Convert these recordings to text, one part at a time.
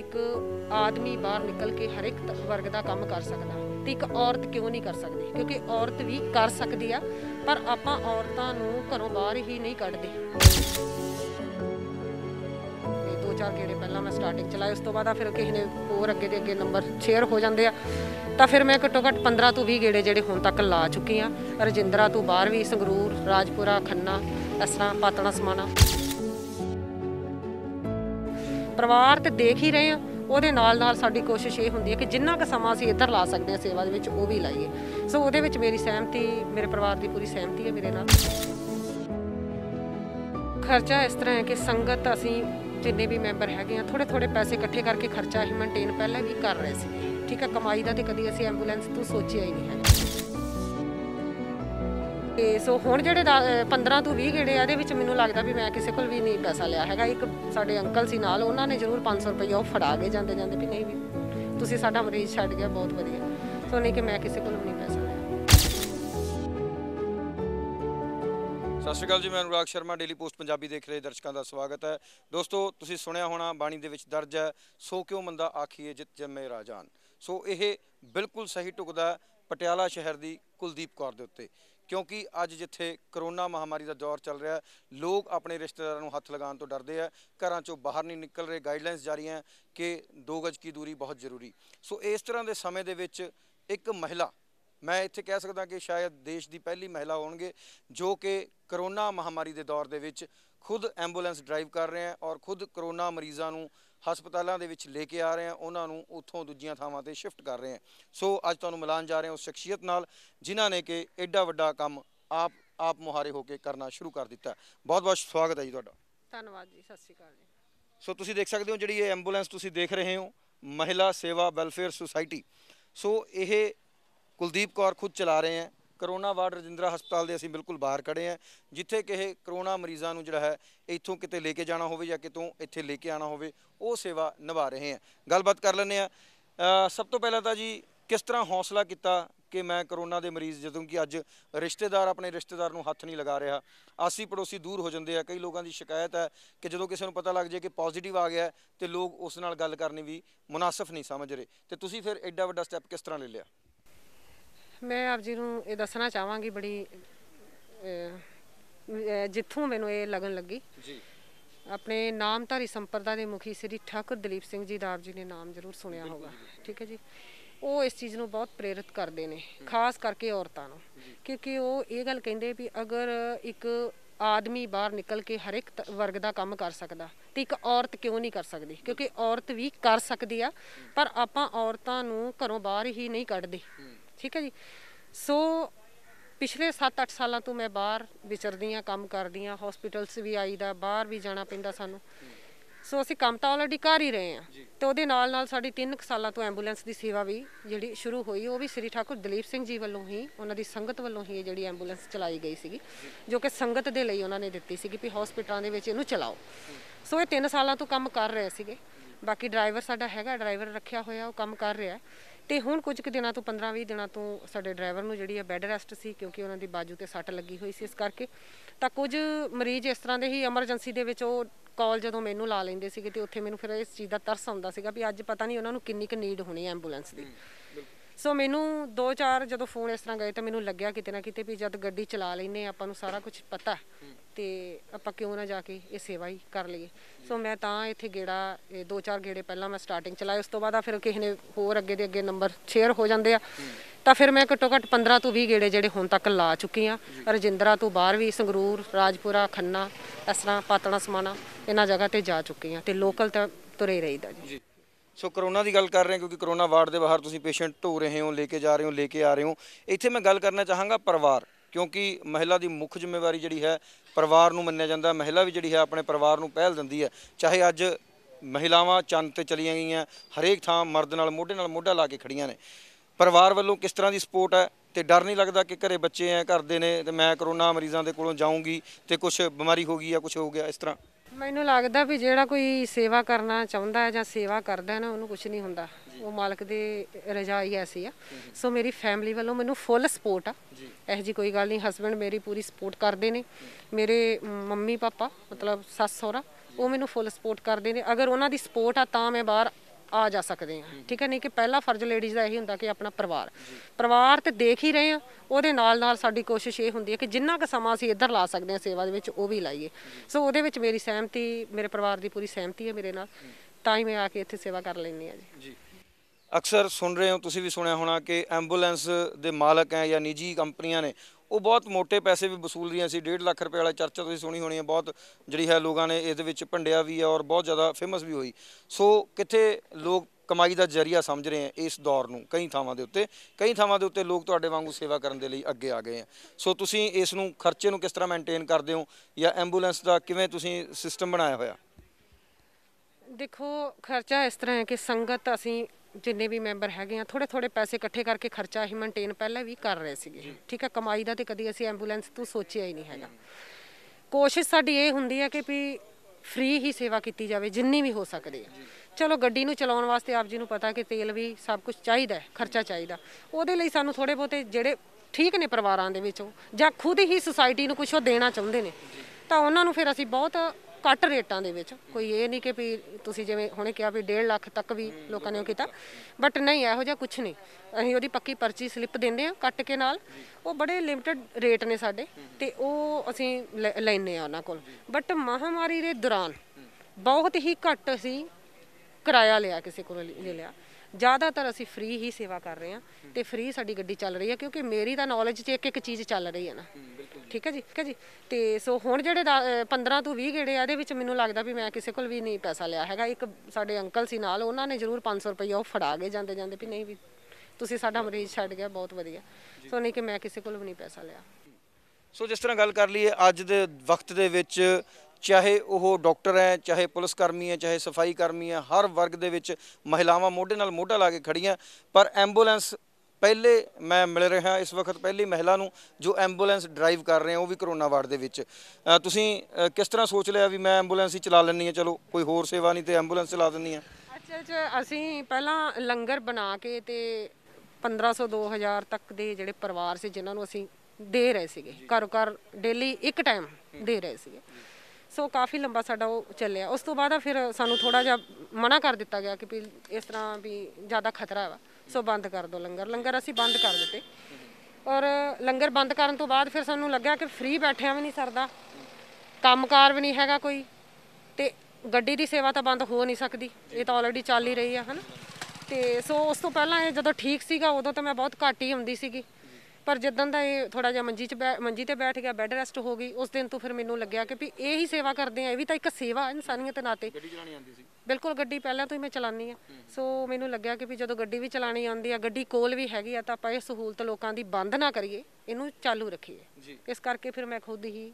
ਇੱਕ ਆਦਮੀ ਬਾਹਰ ਨਿਕਲ ਕੇ ਹਰ ਇੱਕ ਵਰਗ ਦਾ ਕੰਮ ਕਰ ਸਕਦਾ ਤੇ ਇੱਕ ਔਰਤ ਕਿਉਂ ਨਹੀਂ ਕਰ ਸਕਦੀ ਕਿਉਂਕਿ ਔਰਤ ਵੀ ਕਰ ਸਕਦੀ ਆ ਪਰ ਆਪਾਂ ਔਰਤਾਂ ਨੂੰ ਘਰੋਂ ਬਾਹਰ ਹੀ ਨਹੀਂ ਕੱਢਦੇ ਇਹ ਦੋ ਚਾਰ ਗੇੜੇ ਪਹਿਲਾਂ ਮੈਂ ਸਟਾਰਟਿੰਗ ਚਲਾਈ ਉਸ ਤੋਂ ਬਾਅਦ ਆ ਫਿਰ ਕਿਸੇ ਨੇ ਹੋਰ ਅੱਗੇ ਦੇ ਅੱਗੇ ਨੰਬਰ ਸ਼ੇਅਰ ਹੋ ਜਾਂਦੇ ਆ ਤਾਂ ਫਿਰ ਮੈਂ ਘੱਟੋ ਘੱਟ 15 ਤੋਂ 20 ਘੇੜੇ ਜਿਹੜੇ ਹੁਣ ਤੱਕ ਲਾ ਚੁੱਕੀ ਆ ਰਜਿੰਦਰਾ ਤੋਂ ਬਾਹਰ ਵੀ ਸੰਗਰੂਰ ਰਾਜਪੁਰਾ ਖੰਨਾ ਅਸਰਾ ਪਾਤਣਾ ਸਮਾਣਾ ਪਰਿਵਾਰ ਤੇ ਦੇਖ ਹੀ ਰਹੇ ਆ ਉਹਦੇ ਨਾਲ ਨਾਲ ਸਾਡੀ ਕੋਸ਼ਿਸ਼ ਇਹ ਹੁੰਦੀ ਹੈ ਕਿ ਜਿੰਨਾ ਕੁ ਸਮਾਂ ਅਸੀਂ ਇੱਧਰ ਲਾ ਸਕਦੇ ਹਾਂ ਸੇਵਾ ਦੇ ਵਿੱਚ ਉਹ ਵੀ ਲਾਈਏ ਸੋ ਉਹਦੇ ਵਿੱਚ ਮੇਰੀ ਸਹਿਮਤੀ ਮੇਰੇ ਪਰਿਵਾਰ ਦੀ ਪੂਰੀ ਸਹਿਮਤੀ ਹੈ ਮੇਰੇ ਨਾਲ ਖਰਚਾ ਇਸ ਤਰ੍ਹਾਂ ਹੈ ਕਿ ਸੰਗਤ ਅਸੀਂ ਜਿੰਨੇ ਵੀ ਮੈਂਬਰ ਹੈਗੇ ਆ ਥੋੜੇ ਥੋੜੇ ਪੈਸੇ ਇਕੱਠੇ ਕਰਕੇ ਖਰਚਾ ਹੀ ਮੇਨਟੇਨ ਪਹਿਲਾਂ ਵੀ ਕਰ ਰਹੇ ਸੀ ਠੀਕ ਹੈ ਕਮਾਈ ਦਾ ਤੇ ਕਦੀ ਅਸੀਂ ਐਂਬੂਲੈਂਸ ਤੋਂ ਸੋਚਿਆ ਹੀ ਨਹੀਂ ਹੈ ਤੇ ਸੋ ਹੁਣ ਜਿਹੜੇ 15 ਤੋਂ 20 ਗੇੜੇ ਆ ਇਹਦੇ ਵਿੱਚ ਮੈਨੂੰ ਲੱਗਦਾ ਵੀ ਮੈਂ ਕਿਸੇ ਕੋਲ ਵੀ ਨਹੀਂ ਪੈਸਾ ਲਿਆ ਹੈਗਾ ਇੱਕ ਸਾਡੇ ਅੰਕਲ ਸੀ ਨਾਲ ਉਹਨਾਂ ਨੇ ਜ਼ਰੂਰ 500 ਰੁਪਏ ਉਹ ਫੜਾ ਕੇ ਜਾਂਦੇ ਜਾਂਦੇ ਵੀ ਨਹੀਂ ਵੀ ਤੁਸੀਂ ਸਾਡਾ ਮਰੀਜ਼ ਛੱਡ ਗਿਆ ਬਹੁਤ ਵਧੀਆ ਸੋ ਨਹੀਂ ਕਿ ਮੈਂ ਕਿਸੇ ਕੋਲ ਨਹੀਂ ਪੈਸਾ ਲਿਆ ਸਤਿ ਸ਼੍ਰੀ ਅਕਾਲ ਜੀ ਮੈਂ ਅਨੁਰਾਗ ਸ਼ਰਮਾ ਡੇਲੀ ਪੋਸਟ ਪੰਜਾਬੀ ਦੇਖ ਰਹੇ ਦਰਸ਼ਕਾਂ ਦਾ ਸਵਾਗਤ ਹੈ ਦੋਸਤੋ ਤੁਸੀਂ ਸੁਣਿਆ ਹੋਣਾ ਬਾਣੀ ਦੇ ਵਿੱਚ ਦਰਜ ਹੈ ਸੋ ਕਿਉਂ ਮੰਦਾ ਆਖੀਏ ਜਿਤ ਜੰਮੇ ਰਾਜਾਨ ਸੋ ਇਹ ਬਿਲਕੁਲ ਸਹੀ ਟੁਕਦਾ ਪਟਿਆਲਾ ਸ਼ਹਿਰ ਦੀ ਕੁਲਦੀਪ ਕੌਰ ਦੇ ਉੱਤੇ ਕਿਉਂਕਿ ਅੱਜ ਜਿੱਥੇ ਕਰੋਨਾ ਮਹਾਮਾਰੀ ਦਾ ਦੌਰ ਚੱਲ ਰਿਹਾ ਲੋਕ ਆਪਣੇ ਰਿਸ਼ਤੇਦਾਰਾਂ ਨੂੰ ਹੱਥ ਲਗਾਉਣ ਤੋਂ ਡਰਦੇ ਆ ਘਰਾਂ ਚੋਂ ਬਾਹਰ ਨਹੀਂ ਨਿਕਲ ਰਹੇ ਗਾਈਡਲਾਈਨਸ ਜਾਰੀ ਕਿ 2 ਗਜ ਦੀ ਦੂਰੀ ਬਹੁਤ ਜ਼ਰੂਰੀ ਸੋ ਇਸ ਤਰ੍ਹਾਂ ਦੇ ਸਮੇਂ ਦੇ ਵਿੱਚ ਇੱਕ ਮਹਿਲਾ ਮੈਂ ਇੱਥੇ ਕਹਿ ਸਕਦਾ ਕਿ ਸ਼ਾਇਦ ਦੇਸ਼ ਦੀ ਪਹਿਲੀ ਮਹਿਲਾ ਹੋਣਗੇ ਜੋ ਕਿ ਕਰੋਨਾ ਮਹਾਮਾਰੀ ਦੇ ਦੌਰ ਦੇ ਵਿੱਚ ਖੁਦ ਐਂਬੂਲੈਂਸ ਡਰਾਈਵ ਕਰ ਰਹੇ ਹੈ ਔਰ ਖੁਦ ਕਰੋਨਾ ਮਰੀਜ਼ਾਂ ਨੂੰ ਹਸਪਤਾਲਾਂ ਦੇ ਵਿੱਚ ਲੈ ਕੇ ਆ ਰਹੇ ਆ ਉਹਨਾਂ ਨੂੰ ਉੱਥੋਂ ਦੂਜੀਆਂ ਥਾਵਾਂ ਤੇ ਸ਼ਿਫਟ ਕਰ ਰਹੇ ਆ ਸੋ ਅੱਜ ਤੁਹਾਨੂੰ ਮਿਲਾਨ ਜਾ ਰਹੇ ਆ ਉਸ ਸ਼ਖਸੀਅਤ ਨਾਲ ਜਿਨ੍ਹਾਂ ਨੇ ਕਿ ਐਡਾ ਵੱਡਾ ਕੰਮ ਆਪ ਆਪ ਮੁਹਾਰੇ ਹੋ ਕੇ ਕਰਨਾ ਸ਼ੁਰੂ ਕਰ ਦਿੱਤਾ ਬਹੁਤ ਬਹੁਤ ਸਵਾਗਤ ਹੈ ਜੀ ਤੁਹਾਡਾ ਧੰਨਵਾਦ ਜੀ ਸਤਿ ਸ਼੍ਰੀ ਅਕਾਲ ਜੀ ਸੋ ਤੁਸੀਂ ਦੇਖ ਸਕਦੇ ਹੋ ਜਿਹੜੀ ਇਹ ਐਂਬੂਲੈਂਸ ਤੁਸੀਂ ਦੇਖ ਰਹੇ ਹੋ ਮਹਿਲਾ ਸੇਵਾ ਵੈਲਫੇਅਰ ਸੁਸਾਇਟੀ ਸੋ ਇਹ ਕੁਲਦੀਪ ਕੌਰ ਖੁਦ ਚਲਾ ਰਹੇ ਆ ਕਰੋਨਾ ਵਾਰਡ ਰਜਿੰਦਰਾ ਹਸਪਤਾਲ ਦੇ ਅਸੀਂ ਬਿਲਕੁਲ ਬਾਹਰ ਖੜੇ ਆ ਜਿੱਥੇ ਕਿਹੇ ਕਰੋਨਾ ਮਰੀਜ਼ਾਂ ਨੂੰ ਜਿਹੜਾ ਹੈ ਇੱਥੋਂ ਕਿਤੇ ਲੈ ਕੇ ਜਾਣਾ ਹੋਵੇ ਜਾਂ ਕਿਤੋਂ ਇੱਥੇ ਲੈ ਕੇ ਆਣਾ ਹੋਵੇ ਉਹ ਸੇਵਾ ਨਿਭਾ ਰਹੇ ਆ ਗੱਲਬਾਤ ਕਰ ਲੈਂਦੇ ਆ ਸਭ ਤੋਂ ਪਹਿਲਾਂ ਤਾਂ ਜੀ ਕਿਸ ਤਰ੍ਹਾਂ ਹੌਸਲਾ ਕੀਤਾ ਕਿ ਮੈਂ ਕਰੋਨਾ ਦੇ ਮਰੀਜ਼ ਜਦੋਂ ਕਿ ਅੱਜ ਰਿਸ਼ਤੇਦਾਰ ਆਪਣੇ ਰਿਸ਼ਤੇਦਾਰ ਨੂੰ ਹੱਥ ਨਹੀਂ ਲਗਾ ਰਿਹਾ ਆਸੀ ਪੜੋਸੀ ਦੂਰ ਹੋ ਜਾਂਦੇ ਆ ਕਈ ਲੋਕਾਂ ਦੀ ਸ਼ਿਕਾਇਤ ਹੈ ਕਿ ਜਦੋਂ ਕਿਸੇ ਨੂੰ ਪਤਾ ਲੱਗ ਜੇ ਕਿ ਪੋਜ਼ਿਟਿਵ ਆ ਗਿਆ ਤੇ ਲੋਕ ਉਸ ਨਾਲ ਗੱਲ ਕਰਨੀ ਵੀ ਮੁਨਾਸਫ ਨਹੀਂ ਸਮਝ ਰਹੇ ਤੇ ਤੁਸੀਂ ਫਿਰ ਐਡਾ ਵੱਡਾ ਸਟੈਪ ਕਿਸ ਤਰ੍ਹਾਂ ਲੈ ਲਿਆ ਮੈਂ ਆਪ ਜੀ ਨੂੰ ਇਹ ਦੱਸਣਾ ਚਾਹਾਂਗੀ ਬੜੀ ਜਿੱਥੋਂ ਮੈਨੂੰ ਇਹ ਲੱਗਣ ਲੱਗੀ ਜੀ ਆਪਣੇ ਨਾਮਧਾਰੀ ਸੰਪਰਦਾ ਦੇ ਮੁਖੀ ਸ੍ਰੀ ਠਾਕੁਰ ਦਲੀਪ ਸਿੰਘ ਜੀ ਦਾ ਜੀ ਨੇ ਨਾਮ ਜ਼ਰੂਰ ਸੁਣਿਆ ਹੋਗਾ ਠੀਕ ਹੈ ਜੀ ਉਹ ਇਸ ਚੀਜ਼ ਨੂੰ ਬਹੁਤ ਪ੍ਰੇਰਿਤ ਕਰਦੇ ਨੇ ਖਾਸ ਕਰਕੇ ਔਰਤਾਂ ਨੂੰ ਕਿਉਂਕਿ ਉਹ ਇਹ ਗੱਲ ਕਹਿੰਦੇ ਵੀ ਅਗਰ ਇੱਕ ਆਦਮੀ ਬਾਹਰ ਨਿਕਲ ਕੇ ਹਰ ਇੱਕ ਵਰਗ ਦਾ ਕੰਮ ਕਰ ਸਕਦਾ ਤੇ ਇੱਕ ਔਰਤ ਕਿਉਂ ਨਹੀਂ ਕਰ ਸਕਦੀ ਕਿਉਂਕਿ ਔਰਤ ਵੀ ਕਰ ਸਕਦੀ ਆ ਪਰ ਆਪਾਂ ਔਰਤਾਂ ਨੂੰ ਘਰੋਂ ਬਾਹਰ ਹੀ ਨਹੀਂ ਕੱਢਦੇ ਠੀਕ ਹੈ ਜੀ ਸੋ ਪਿਛਲੇ 7-8 ਸਾਲਾਂ ਤੋਂ ਮੈਂ ਬਾਹਰ ਵਿਚਰਦੀ ਆ ਕੰਮ ਕਰਦੀ ਆ ਹਸਪੀਟਲਸ ਵੀ ਆਈਦਾ ਬਾਹਰ ਵੀ ਜਾਣਾ ਪੈਂਦਾ ਸਾਨੂੰ ਸੋ ਅਸੀਂ ਕੰਮ ਤਾਂ ਆਲਰੇਡੀ ਕਰ ਹੀ ਰਹੇ ਆ ਤੇ ਉਹਦੇ ਨਾਲ ਨਾਲ ਸਾਡੀ 3 ਸਾਲਾਂ ਤੋਂ ਐਂਬੂਲੈਂਸ ਦੀ ਸੇਵਾ ਵੀ ਜਿਹੜੀ ਸ਼ੁਰੂ ਹੋਈ ਉਹ ਵੀ ਸ੍ਰੀ ਠਾਕੁਰ ਦਲੀਪ ਸਿੰਘ ਜੀ ਵੱਲੋਂ ਹੀ ਉਹਨਾਂ ਦੀ ਸੰਗਤ ਵੱਲੋਂ ਹੀ ਇਹ ਜਿਹੜੀ ਐਂਬੂਲੈਂਸ ਚਲਾਈ ਗਈ ਸੀਗੀ ਜੋ ਕਿ ਸੰਗਤ ਦੇ ਲਈ ਉਹਨਾਂ ਨੇ ਦਿੱਤੀ ਸੀਗੀ ਵੀ ਹਸਪੀਟਲਾਂ ਦੇ ਵਿੱਚ ਇਹਨੂੰ ਚਲਾਓ ਸੋ ਇਹ 3 ਸਾਲਾਂ ਤੋਂ ਕੰਮ ਕਰ ਰਹੇ ਸੀਗੇ ਬਾਕੀ ਡਰਾਈਵਰ ਸਾਡਾ ਹੈਗਾ ਡਰਾਈਵਰ ਰੱਖਿਆ ਹੋਇਆ ਉਹ ਕੰਮ ਕਰ ਰਿਹਾ ਤੇ ਹੁਣ ਕੁਝ ਕੁ ਦਿਨਾਂ ਤੋਂ 15-20 ਦਿਨਾਂ ਤੋਂ ਸਾਡੇ ਡਰਾਈਵਰ ਨੂੰ ਜਿਹੜੀ ਹੈ ਬੈੱਡ ਰੈਸਟ ਸੀ ਕਿਉਂਕਿ ਉਹਨਾਂ ਦੀ ਬਾਜੂ ਤੇ ਸੱਟ ਲੱਗੀ ਹੋਈ ਸੀ ਇਸ ਕਰਕੇ ਤਾਂ ਕੁਝ ਮਰੀਜ਼ ਇਸ ਤਰ੍ਹਾਂ ਦੇ ਹੀ ਐਮਰਜੈਂਸੀ ਦੇ ਵਿੱਚ ਉਹ ਕਾਲ ਜਦੋਂ ਮੈਨੂੰ ਲਾ ਲੈਂਦੇ ਸੀਗੇ ਤੇ ਉੱਥੇ ਮੈਨੂੰ ਫਿਰ ਇਸ ਚੀਜ਼ ਦਾ ਤਰਸ ਆਉਂਦਾ ਸੀਗਾ ਵੀ ਅੱਜ ਪਤਾ ਨਹੀਂ ਉਹਨਾਂ ਨੂੰ ਕਿੰਨੀ ਕੁ ਨੀਡ ਹੋਣੀ ਐਂਬੂਲੈਂਸ ਦੀ ਸੋ ਮੈਨੂੰ ਦੋ ਚਾਰ ਜਦੋਂ ਫੋਨ ਇਸ ਤਰ੍ਹਾਂ ਗਏ ਤਾਂ ਮੈਨੂੰ ਲੱਗਿਆ ਕਿਤੇ ਨਾ ਕਿਤੇ ਵੀ ਜਦ ਗੱਡੀ ਚਲਾ ਲੈਨੇ ਆਪਾਂ ਨੂੰ ਸਾਰਾ ਕੁਝ ਪਤਾ ਤੇ ਆਪਾਂ ਕਿਉਂ ਨਾ ਜਾ ਕੇ ਇਹ ਸੇਵਾ ਹੀ ਕਰ ਲਈਏ ਸੋ ਮੈਂ ਤਾਂ ਇੱਥੇ ਗੇੜਾ ਦੋ ਚਾਰ ਗੇੜੇ ਪਹਿਲਾਂ ਮੈਂ ਸਟਾਰਟਿੰਗ ਚਲਾਏ ਉਸ ਤੋਂ ਬਾਅਦ ਆ ਫਿਰ ਕਿਸੇ ਨੇ ਹੋਰ ਅੱਗੇ ਦੇ ਅੱਗੇ ਨੰਬਰ ਸ਼ੇਅਰ ਹੋ ਜਾਂਦੇ ਆ ਤਾਂ ਫਿਰ ਮੈਂ ਘੱਟੋ ਘੱਟ 15 ਤੋਂ 20 ਗੇੜੇ ਜਿਹੜੇ ਹੁਣ ਤੱਕ ਲਾ ਚੁੱਕੀ ਆ ਰਜਿੰਦਰਾ ਤੋਂ ਬਾਹਰ ਵੀ ਸੰਗਰੂਰ ਰਾਜਪੁਰਾ ਖੰਨਾ ਇਸ ਤਰ੍ਹਾਂ ਪਾਤਣਾ ਸਮਾਣਾ ਇਹਨਾਂ ਜਗ੍ਹਾ ਤੇ ਜਾ ਚੁੱਕੀ ਆ ਤੇ ਲੋਕਲ ਤਾਂ ਤੁਰੇ ਰਹੀਦਾ ਜੀ ਸੋ ਕਰੋਨਾ ਦੀ ਗੱਲ ਕਰ ਰਹੇ ਕਿਉਂਕਿ ਕਰੋਨਾ ਵਾਰਡ ਦੇ ਬਾਹਰ ਤੁਸੀਂ ਪੇਸ਼ੈਂਟ ਢੋ ਰਹੇ ਹੋ ਲੈ ਕੇ ਜਾ ਰਹੇ ਹੋ ਲੈ ਕੇ ਆ ਰਹੇ ਹੋ ਇੱਥੇ ਮੈਂ ਗੱਲ ਕਰਨਾ ਚਾਹਾਂਗਾ ਪਰਿਵਾਰ ਕਿਉਂਕਿ ਮਹਿਲਾ ਦੀ ਮੁੱਖ ਜ਼ਿੰਮੇਵਾਰੀ ਜਿਹੜੀ ਹੈ ਪਰਿਵਾਰ ਨੂੰ ਮੰਨਿਆ ਜਾਂਦਾ ਮਹਿਲਾ ਵੀ ਜਿਹੜੀ ਹੈ ਆਪਣੇ ਪਰਿਵਾਰ ਨੂੰ ਪਹਿਲ ਦਿੰਦੀ ਹੈ ਚਾਹੇ ਅੱਜ ਮਹਿਲਾਵਾਂ ਚੰਨ ਤੇ ਚਲੀਆਂ ਗਈਆਂ ਹਰੇਕ ਥਾਂ ਮਰਦ ਨਾਲ ਮੋਢੇ ਨਾਲ ਮੋਢਾ ਲਾ ਕੇ ਖੜੀਆਂ ਨੇ ਪਰਿਵਾਰ ਵੱਲੋਂ ਕਿਸ ਤਰ੍ਹਾਂ ਦੀ ਸਪੋਰਟ ਹੈ ਤੇ ਡਰ ਨਹੀਂ ਲੱਗਦਾ ਕਿ ਘਰੇ ਬੱਚੇ ਐ ਘਰ ਦੇ ਨੇ ਤੇ ਮੈਂ ਕਰੋਨਾ ਮਰੀਜ਼ਾਂ ਦੇ ਕੋਲੋਂ ਜਾਊਂਗੀ ਤੇ ਕੁਝ ਬਿਮਾਰੀ ਹੋ ਗਈ ਆ ਕੁਝ ਹੋ ਗਿਆ ਇਸ ਤਰ੍ਹਾਂ ਮੈਨੂੰ ਲੱਗਦਾ ਵੀ ਜਿਹੜਾ ਕੋਈ ਸੇਵਾ ਕਰਨਾ ਚਾਹੁੰਦਾ ਹੈ ਜਾਂ ਸੇਵਾ ਕਰਦਾ ਹੈ ਨਾ ਉਹਨੂੰ ਕੁਝ ਨਹੀਂ ਹੁੰਦਾ ਉਹ ਮਾਲਕ ਦੀ ਰਜ਼ਾ ਹੀ ਐਸੀ ਆ ਸੋ ਮੇਰੀ ਫੈਮਿਲੀ ਵੱਲੋਂ ਮੈਨੂੰ ਫੁੱਲ ਸਪੋਰਟ ਆ ਇਹ ਜੀ ਕੋਈ ਗੱਲ ਨਹੀਂ ਹਸਬੰਡ ਮੇਰੀ ਪੂਰੀ ਸਪੋਰਟ ਕਰਦੇ ਨੇ ਮੇਰੇ ਮੰਮੀ ਪਾਪਾ ਮਤਲਬ ਸੱਸ ਸਹੁਰਾ ਉਹ ਮੈਨੂੰ ਫੁੱਲ ਸਪੋਰਟ ਕਰਦੇ ਨੇ ਅਗਰ ਉਹਨਾਂ ਦੀ ਸਪੋਰਟ ਆ ਤਾਂ ਮੈਂ ਬਾਹਰ ਆ ਜਾ ਸਕਦੇ ਆ ਠੀਕ ਹੈ ਨਹੀਂ ਕਿ ਪਹਿਲਾ ਫਰਜ਼ ਲੇਡੀਜ਼ ਦਾ ਇਹੀ ਹੁੰਦਾ ਕਿ ਆਪਣਾ ਪਰਿਵਾਰ ਪਰਿਵਾਰ ਤੇ ਦੇਖ ਹੀ ਰਹੇ ਆ ਉਹਦੇ ਨਾਲ ਨਾਲ ਸਾਡੀ ਕੋਸ਼ਿਸ਼ ਇਹ ਹੁੰਦੀ ਹੈ ਕਿ ਜਿੰਨਾ ਕੁ ਸਮਾਂ ਅਸੀਂ ਇੱਧਰ ਲਾ ਸਕਦੇ ਆ ਸੇਵਾ ਦੇ ਵਿੱਚ ਉਹ ਵੀ ਲਾਈਏ ਸੋ ਉਹਦੇ ਵਿੱਚ ਮੇਰੀ ਸਹਿਮਤੀ ਮੇਰੇ ਪਰਿਵਾਰ ਦੀ ਪੂਰੀ ਸਹਿਮਤੀ ਹੈ ਮੇਰੇ ਨਾਲ ਤਾਂ ਹੀ ਮੈਂ ਆ ਕੇ ਇੱਥੇ ਸੇਵਾ ਕਰ ਲੈਣੀ ਆ ਜੀ ਅਕਸਰ ਸੁਣ ਰਹੇ ਹੋ ਤੁਸੀਂ ਵੀ ਸੁਣਿਆ ਹੋਣਾ ਕਿ ਐਂਬੂਲੈਂਸ ਦੇ ਮਾਲਕ ਹੈ ਜਾਂ ਨਿੱਜੀ ਕੰਪਨੀਆਂ ਨੇ ਉਹ ਬਹੁਤ ਮੋٹے ਪੈਸੇ ਵੀ ਵਸੂਲ ਰਹੀਆਂ ਸੀ 1.5 ਲੱਖ ਰੁਪਏ ਵਾਲਾ ਚਰਚਾ ਤੁਸੀਂ ਸੁਣੀ ਹੋਣੀ ਹੈ ਬਹੁਤ ਜਿਹੜੀ ਹੈ ਲੋਕਾਂ ਨੇ ਇਸ ਦੇ ਵਿੱਚ ਭੰਡਿਆ ਵੀ ਹੈ ਔਰ ਬਹੁਤ ਜ਼ਿਆਦਾ ਫੇਮਸ ਵੀ ਹੋਈ ਸੋ ਕਿੱਥੇ ਲੋਕ ਕਮਾਈ ਦਾ ਜ਼ਰੀਆ ਸਮਝ ਰਹੇ ਆ ਇਸ ਦੌਰ ਨੂੰ ਕਈ ਥਾਵਾਂ ਦੇ ਉੱਤੇ ਕਈ ਥਾਵਾਂ ਦੇ ਉੱਤੇ ਲੋਕ ਤੁਹਾਡੇ ਵਾਂਗੂ ਸੇਵਾ ਕਰਨ ਦੇ ਲਈ ਅੱਗੇ ਆ ਗਏ ਆ ਸੋ ਤੁਸੀਂ ਇਸ ਨੂੰ ਖਰਚੇ ਨੂੰ ਕਿਸ ਤਰ੍ਹਾਂ ਮੇਨਟੇਨ ਕਰਦੇ ਹੋ ਜਾਂ ਐਂਬੂਲੈਂਸ ਦਾ ਕਿਵੇਂ ਤੁਸੀਂ ਸਿਸਟਮ ਬਣਾਇਆ ਹੋਇਆ ਦੇਖੋ ਖਰਚਾ ਇਸ ਤਰ੍ਹਾਂ ਹੈ ਕਿ ਸੰਗਤ ਅਸੀਂ ਜਿੰਨੇ ਵੀ ਮੈਂਬਰ ਹੈਗੇ ਆ ਥੋੜੇ ਥੋੜੇ ਪੈਸੇ ਇਕੱਠੇ ਕਰਕੇ ਖਰਚਾ ਹੀ ਮੇਨਟੇਨ ਪਹਿਲਾਂ ਵੀ ਕਰ ਰਹੇ ਸੀਗੇ ਠੀਕ ਹੈ ਕਮਾਈ ਦਾ ਤੇ ਕਦੀ ਅਸੀਂ ਐਂਬੂਲੈਂਸ ਤੋਂ ਸੋਚਿਆ ਹੀ ਨਹੀਂ ਹੈਗਾ ਕੋਸ਼ਿਸ਼ ਸਾਡੀ ਇਹ ਹੁੰਦੀ ਹੈ ਕਿ ਵੀ ਫ੍ਰੀ ਹੀ ਸੇਵਾ ਕੀਤੀ ਜਾਵੇ ਜਿੰਨੀ ਵੀ ਹੋ ਸਕਦੀ ਹੈ ਚਲੋ ਗੱਡੀ ਨੂੰ ਚਲਾਉਣ ਵਾਸਤੇ ਆਪ ਜੀ ਨੂੰ ਪਤਾ ਕਿ ਤੇਲ ਵੀ ਸਭ ਕੁਝ ਚਾਹੀਦਾ ਹੈ ਖਰਚਾ ਚਾਹੀਦਾ ਉਹਦੇ ਲਈ ਸਾਨੂੰ ਥੋੜੇ ਬੋਤੇ ਜਿਹੜੇ ਠੀਕ ਨੇ ਪਰਿਵਾਰਾਂ ਦੇ ਵਿੱਚੋਂ ਜਾਂ ਖੁਦ ਹੀ ਸੁਸਾਇਟੀ ਨੂੰ ਕੁਝ ਉਹ ਦੇਣਾ ਚਾਹੁੰਦੇ ਨੇ ਤਾਂ ਉਹਨਾਂ ਨੂੰ ਫਿਰ ਅਸੀਂ ਬਹੁਤ ਘੱਟ ਰੇਟਾਂ ਦੇ ਵਿੱਚ ਕੋਈ ਇਹ ਨਹੀਂ ਕਿ ਵੀ ਤੁਸੀਂ ਜਿਵੇਂ ਹੁਣੇ ਕਿਹਾ ਵੀ 1.5 ਲੱਖ ਤੱਕ ਵੀ ਲੋਕਾਂ ਨੇ ਉਹ ਕੀਤਾ ਬਟ ਨਹੀਂ ਇਹੋ ਜਿਹਾ ਕੁਝ ਨਹੀਂ ਅਸੀਂ ਉਹਦੀ ਪੱਕੀ ਪਰਚੀ ਸਲਿੱਪ ਦਿੰਦੇ ਆ ਕੱਟ ਕੇ ਨਾਲ ਉਹ ਬੜੇ ਲਿਮਟਿਡ ਰੇਟ ਨੇ ਸਾਡੇ ਤੇ ਉਹ ਅਸੀਂ ਲੈਨੇ ਆ ਉਹਨਾਂ ਕੋਲ ਬਟ ਮਹਾਮਾਰੀ ਦੇ ਦੌਰਾਨ ਬਹੁਤ ਹੀ ਘੱਟ ਸੀ ਕਿਰਾਇਆ ਲਿਆ ਕਿਸੇ ਕੋਲ ਲੈ ਲਿਆ ਜ਼ਿਆਦਾਤਰ ਅਸੀਂ ਫ੍ਰੀ ਹੀ ਸੇਵਾ ਕਰ ਰਹੇ ਹਾਂ ਤੇ ਫ੍ਰੀ ਸਾਡੀ ਗੱਡੀ ਚੱਲ ਰਹੀ ਹੈ ਕਿਉਂਕਿ ਮੇਰੀ ਤਾਂ ਨੌਲੇਜ 'ਚ ਇੱਕ ਇੱਕ ਚੀਜ਼ ਚੱਲ ਰਹੀ ਹੈ ਨਾ ਠੀਕ ਹੈ ਜੀ ਠੀਕ ਹੈ ਜੀ ਤੇ ਸੋ ਹੁਣ ਜਿਹੜੇ 15 ਤੋਂ 20 ਗੇੜੇ ਆ ਇਹਦੇ ਵਿੱਚ ਮੈਨੂੰ ਲੱਗਦਾ ਵੀ ਮੈਂ ਕਿਸੇ ਕੋਲ ਵੀ ਨਹੀਂ ਪੈਸਾ ਲਿਆ ਹੈਗਾ ਇੱਕ ਸਾਡੇ ਅੰਕਲ ਸੀ ਨਾਲ ਉਹਨਾਂ ਨੇ ਜ਼ਰੂਰ 500 ਰੁਪਏ ਉਹ ਫੜਾ ਗਏ ਜਾਂਦੇ ਜਾਂਦੇ ਵੀ ਨਹੀਂ ਵੀ ਤੁਸੀਂ ਸਾਡਾ ਮਰੀਜ਼ ਛੱਡ ਗਿਆ ਬਹੁਤ ਵਧੀਆ ਸੋ ਨਹੀਂ ਕਿ ਮੈਂ ਕਿਸੇ ਕੋਲ ਵੀ ਨਹੀਂ ਪੈਸਾ ਲਿਆ ਸੋ ਜਿਸ ਤਰ੍ਹਾਂ ਗੱਲ ਕਰ ਲਈਏ ਅੱਜ ਦੇ ਵਕਤ ਦੇ ਵਿੱਚ ਚਾਹੇ ਉਹ ਡਾਕਟਰ ਹੈ ਚਾਹੇ ਪੁਲਿਸ ਕਰਮੀ ਹੈ ਚਾਹੇ ਸਫਾਈ ਕਰਮੀ ਹੈ ਹਰ ਵਰਗ ਦੇ ਵਿੱਚ ਮਹਿਲਾਵਾਂ ਮੋਢੇ ਨਾਲ ਮੋਢਾ ਲਾ ਕੇ ਖੜੀਆਂ ਪਰ ਐਂਬੂਲੈਂਸ ਪਹਿਲੇ ਮੈਂ ਮਿਲ ਰਿਹਾ ਇਸ ਵਕਤ ਪਹਿਲੀ ਮਹਿਲਾ ਨੂੰ ਜੋ ਐਂਬੂਲੈਂਸ ਡਰਾਈਵ ਕਰ ਰਹੇ ਉਹ ਵੀ ਕਰੋਨਾ ਵਾਰਡ ਦੇ ਵਿੱਚ ਤੁਸੀਂ ਕਿਸ ਤਰ੍ਹਾਂ ਸੋਚ ਲਿਆ ਵੀ ਮੈਂ ਐਂਬੂਲੈਂਸ ਹੀ ਚਲਾ ਲੈਣੀ ਹੈ ਚਲੋ ਕੋਈ ਹੋਰ ਸੇਵਾ ਨਹੀਂ ਤੇ ਐਂਬੂਲੈਂਸ ਚਲਾ ਦਿੰਨੀ ਆ ਅੱਛਾ ਅੱਛਾ ਅਸੀਂ ਪਹਿਲਾਂ ਲੰਗਰ ਬਣਾ ਕੇ ਤੇ 1500 2000 ਤੱਕ ਦੇ ਜਿਹੜੇ ਪਰਿਵਾਰ ਸੀ ਜਿਨ੍ਹਾਂ ਨੂੰ ਅਸੀਂ ਦੇ ਰਹੇ ਸੀਗੇ ਘਰ ਘਰ ਡੇਲੀ ਇੱਕ ਟਾਈਮ ਦੇ ਰਹੇ ਸੀਗੇ ਸੋ ਕਾਫੀ ਲੰਬਾ ਸਾਡਾ ਉਹ ਚੱਲਿਆ ਉਸ ਤੋਂ ਬਾਅਦ ਫਿਰ ਸਾਨੂੰ ਥੋੜਾ ਜਿਹਾ ਮਨਾ ਕਰ ਦਿੱਤਾ ਗਿਆ ਕਿ ਇਸ ਤਰ੍ਹਾਂ ਵੀ ਜ਼ਿਆਦਾ ਖਤਰਾ ਹੈ ਸੋ ਬੰਦ ਕਰ ਦੋ ਲੰਗਰ ਲੰਗਰ ਅਸੀਂ ਬੰਦ ਕਰ ਦਿੱਤੇ ਔਰ ਲੰਗਰ ਬੰਦ ਕਰਨ ਤੋਂ ਬਾਅਦ ਫਿਰ ਸਾਨੂੰ ਲੱਗਿਆ ਕਿ ਫ੍ਰੀ ਬੈਠਿਆਂ ਵੀ ਨਹੀਂ ਸਰਦਾ ਕੰਮਕਾਰ ਵੀ ਨਹੀਂ ਹੈਗਾ ਕੋਈ ਤੇ ਗੱਡੀ ਦੀ ਸੇਵਾ ਤਾਂ ਬੰਦ ਹੋ ਨਹੀਂ ਸਕਦੀ ਇਹ ਤਾਂ ਆਲਰੇਡੀ ਚੱਲ ਹੀ ਰਹੀ ਆ ਹਨਾ ਤੇ ਸੋ ਉਸ ਤੋਂ ਪਹਿਲਾਂ ਇਹ ਜਦੋਂ ਠੀਕ ਸੀਗਾ ਉਦੋਂ ਤਾਂ ਮੈਂ ਬਹੁਤ ਘੱਟ ਹੀ ਹੁੰਦੀ ਸੀਗੀ ਪਰ ਜਦੋਂ ਦਾ ਇਹ ਥੋੜਾ ਜਿਹਾ ਮੰਜੀ 'ਚ ਮੰਜੀ ਤੇ ਬੈਠ ਗਿਆ ਬੈੱਡ ਰੈਸਟ ਹੋ ਗਈ ਉਸ ਦਿਨ ਤੋਂ ਫਿਰ ਮੈਨੂੰ ਲੱਗਿਆ ਕਿ ਵੀ ਇਹ ਹੀ ਸੇਵਾ ਕਰਦੇ ਆ ਇਹ ਵੀ ਤਾਂ ਇੱਕ ਸੇਵਾ ਇਨਸਾਨੀਅਤ ਦੇ ਨਾਤੇ ਗੱਡੀ ਚਲਾਣੀ ਆਉਂਦੀ ਸੀ ਬਿਲਕੁਲ ਗੱਡੀ ਪਹਿਲਾਂ ਤੋਂ ਹੀ ਮੈਂ ਚਲਾਨੀ ਆ ਸੋ ਮੈਨੂੰ ਲੱਗਿਆ ਕਿ ਵੀ ਜਦੋਂ ਗੱਡੀ ਵੀ ਚਲਾਣੀ ਆਉਂਦੀ ਆ ਗੱਡੀ ਕੋਲ ਵੀ ਹੈਗੀ ਆ ਤਾਂ ਆਪਾਂ ਇਹ ਸਹੂਲਤ ਲੋਕਾਂ ਦੀ ਬੰਦ ਨਾ ਕਰੀਏ ਇਹਨੂੰ ਚਾਲੂ ਰੱਖੀਏ ਇਸ ਕਰਕੇ ਫਿਰ ਮੈਂ ਖੁਦ ਹੀ